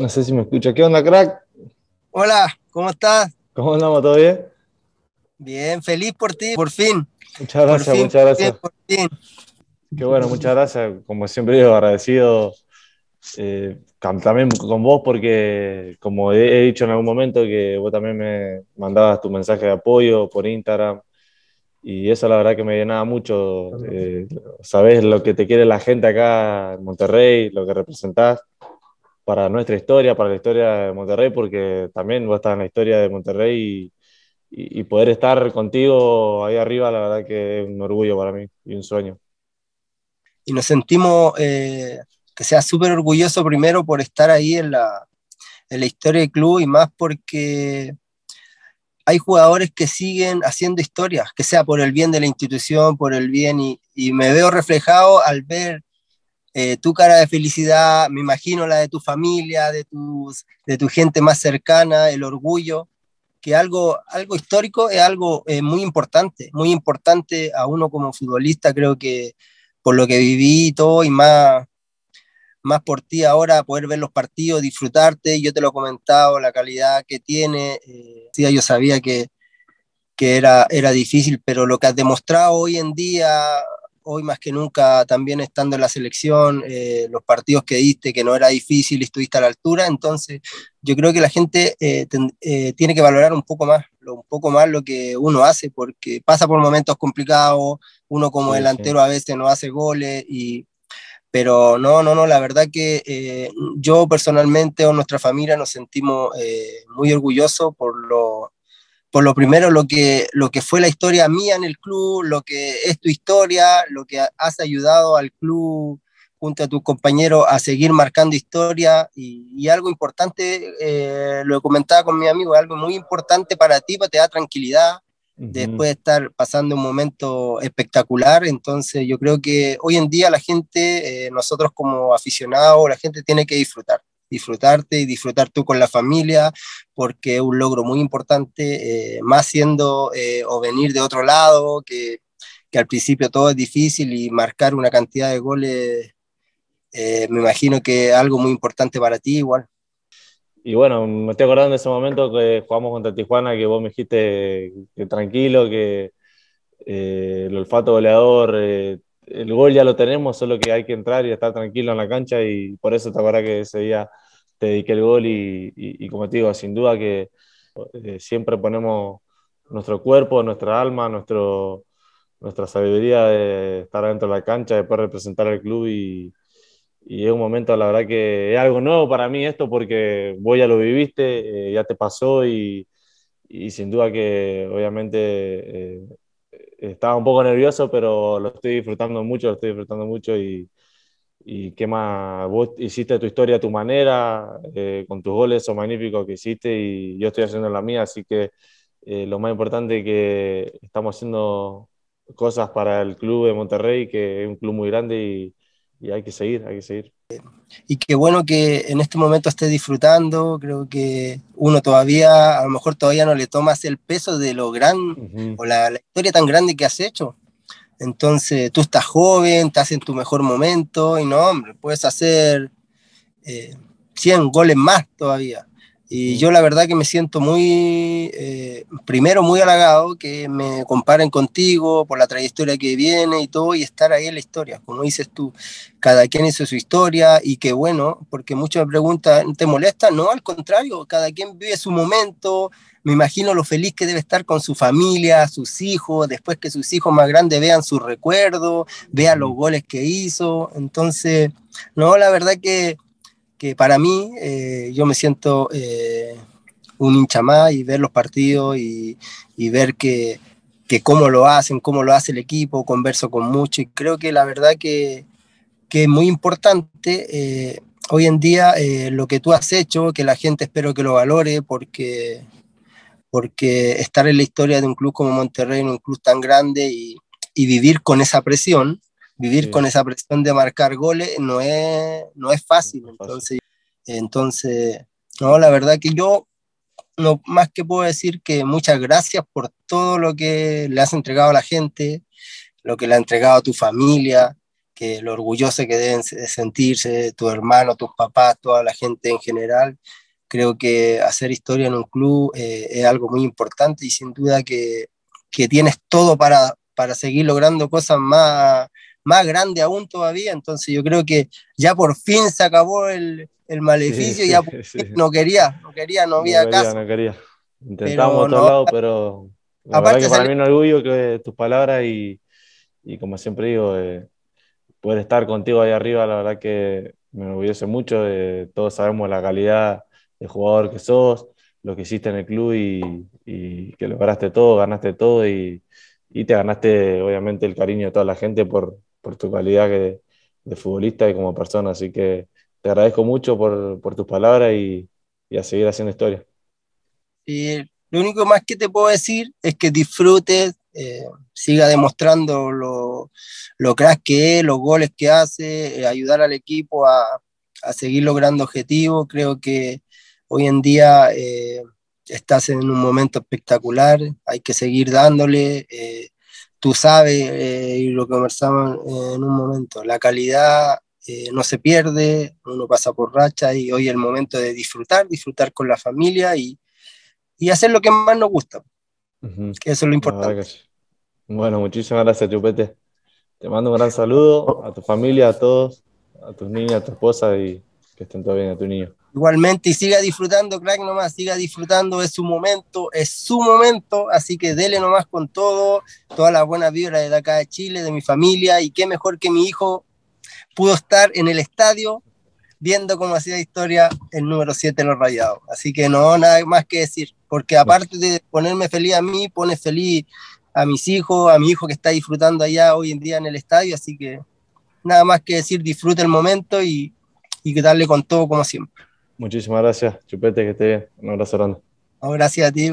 No sé si me escucha. ¿Qué onda, crack? Hola, ¿cómo estás? ¿Cómo andamos? ¿Todo bien? Bien, feliz por ti, por fin. Muchas gracias, muchas gracias. Qué bueno, muchas gracias. Como siempre digo, agradecido eh, también con vos porque, como he, dicho en algún momento, que vos también me mandabas tu mensaje de apoyo por Instagram y eso la verdad que me llenaba mucho. Eh, sabés lo que te quiere la gente acá en Monterrey, lo que representás para nuestra historia, para la historia de Monterrey, porque también vos estás en la historia de Monterrey y, poder estar contigo ahí arriba, la verdad que es un orgullo para mí y un sueño. Y nos sentimos eh, que sea súper orgulloso primero por estar ahí en la, historia del club y más porque hay jugadores que siguen haciendo historias, que sea por el bien de la institución, por el bien, y, y me veo reflejado al ver eh, tu cara de felicidad, me imagino la de tu familia, de, tus, de tu gente más cercana, el orgullo, que algo, algo histórico es algo eh, muy importante, muy importante a uno como futbolista, creo que por lo que viví y todo, y más, más por ti ahora, poder ver los partidos, disfrutarte, yo te lo he comentado, la calidad que tiene, eh, yo sabía que, era, era difícil, pero lo que has demostrado hoy en día, hoy más que nunca también estando en la selección, eh, los partidos que diste, que no era difícil y estuviste a la altura, entonces yo creo que la gente eh, eh, tiene que valorar un poco más, un poco más lo que uno hace, porque pasa por momentos complicados, uno como delantero a veces no hace goles y... Pero no, no, no, la verdad que yo personalmente o nuestra familia nos sentimos muy orgullosos por lo por lo primero lo que, lo que fue la historia mía en el club, lo que es tu historia, lo que has ayudado al club junto a tus compañeros a seguir marcando historia y, algo importante, eh, lo comentaba con mi amigo, algo muy importante para ti, pues te da tranquilidad después de estar pasando un momento espectacular, entonces yo creo que hoy en día la gente, eh, nosotros como aficionados, la gente tiene que disfrutar disfrutarte y disfrutar tú con la familia, porque es un logro muy importante, eh, más siendo eh, o venir de otro lado, que, al principio todo es difícil y marcar una cantidad de goles, eh, me imagino que es algo muy importante para ti igual. Y bueno, me estoy acordando de ese momento que jugamos contra Tijuana, que vos me dijiste que tranquilo, que el olfato goleador el gol ya lo tenemos, solo que hay que entrar y estar tranquilo en la cancha y por eso te acuerdas que ese día te dediqué el gol y, como te digo, sin duda que eh, siempre ponemos nuestro cuerpo, nuestra alma, nuestro, nuestra sabiduría de estar dentro de la cancha, de poder representar al club y, es un momento, la verdad que es algo nuevo para mí esto porque vos ya lo viviste, eh, ya te pasó y, sin duda que obviamente eh, estaba un poco nervioso, pero lo estoy disfrutando mucho, lo estoy disfrutando mucho y, y qué más, vos hiciste tu historia a tu manera, eh, con tus goles, son magníficos que hiciste y yo estoy haciendo la mía, así que eh, lo más importante es que estamos haciendo cosas para el club de Monterrey, que es un club muy grande y, y hay que seguir, hay que seguir. Y qué bueno que en este momento estés disfrutando, creo que uno todavía, a lo mejor todavía no le tomas el peso de lo gran o la, historia tan grande que has hecho. Entonces, tú estás joven, estás en tu mejor momento y no, hombre, puedes hacer 100 eh, goles más todavía. Y yo la verdad que me siento muy, eh, primero muy halagado que me comparen contigo por la trayectoria que viene y todo, y estar ahí en la historia. Como dices tú, cada quien hizo su historia y qué bueno, porque muchos me preguntan, ¿te molesta? No, al contrario, cada quien vive su momento. Me imagino lo feliz que debe estar con su familia, sus hijos, después que sus hijos más grandes vean su recuerdo, vean los goles que hizo. Entonces, no, la verdad que que para mí eh, yo me siento eh, un hincha más y ver los partidos y, ver que, que, cómo lo hacen, cómo lo hace el equipo, converso con mucho y creo que la verdad que, que es muy importante eh, hoy en día lo que tú has hecho, que la gente espero que lo valore porque, porque estar en la historia de un club como Monterrey, un club tan grande y vivir con esa presión, Vivir con esa presión de marcar goles no es, no es fácil. Entonces, entonces, no, la verdad que yo no, más que puedo decir que muchas gracias por todo lo que le has entregado a la gente, lo que le ha entregado a tu familia, que lo orgulloso que deben sentirse tu hermano, tus papás, toda la gente en general. Creo que hacer historia en un club eh, es algo muy importante y sin duda que, que tienes todo para, para seguir logrando cosas más más grande aún todavía, entonces yo creo que ya por fin se acabó el, el maleficio, ya no quería, no quería, no había no caso. No quería, intentamos pero, pero la verdad que para mí un orgullo que tus palabras y, como siempre digo, eh, poder estar contigo ahí arriba, la verdad que me orgullece mucho, todos sabemos la calidad de jugador que sos, lo que hiciste en el club y, y que lograste todo, ganaste todo y te ganaste obviamente el cariño de toda la gente por, por tu calidad de futbolista y como persona. Así que te agradezco mucho por, tus palabras y, a seguir haciendo historia. Y lo único más que te puedo decir es que disfrutes, eh, siga demostrando lo, lo que es, los goles que hace, eh, ayudar al equipo a, seguir logrando objetivos. Creo que hoy en día eh, estás en un momento espectacular, hay que seguir dándole tú sabes, eh, y lo conversamos en un momento, la calidad eh, no se pierde, uno pasa por racha y hoy es el momento de disfrutar, disfrutar con la familia y, y hacer lo que más nos gusta, eso es lo importante. Bueno, muchísimas gracias, Chupete. Te mando un gran saludo a tu familia, a todos, a tus niñas, a tu esposa y que estén todo bien, a tu niño. Igualmente, y siga disfrutando, crack, nomás, siga disfrutando, es su momento, es su momento, así que dele nomás con todo, todas las buenas vibras de acá de Chile, de mi familia, y qué mejor que mi hijo pudo estar en el estadio viendo cómo hacía historia el número 7 en los rayados. Así que no, nada más que decir, porque aparte de ponerme feliz a mí, pone feliz a mis hijos, a mi hijo que está disfrutando allá hoy en día en el estadio, así que nada más que decir, disfruta el momento y, y darle con todo como siempre. Muchísimas gracias, Chupete, que esté bien. Un abrazo grande. No, gracias a ti.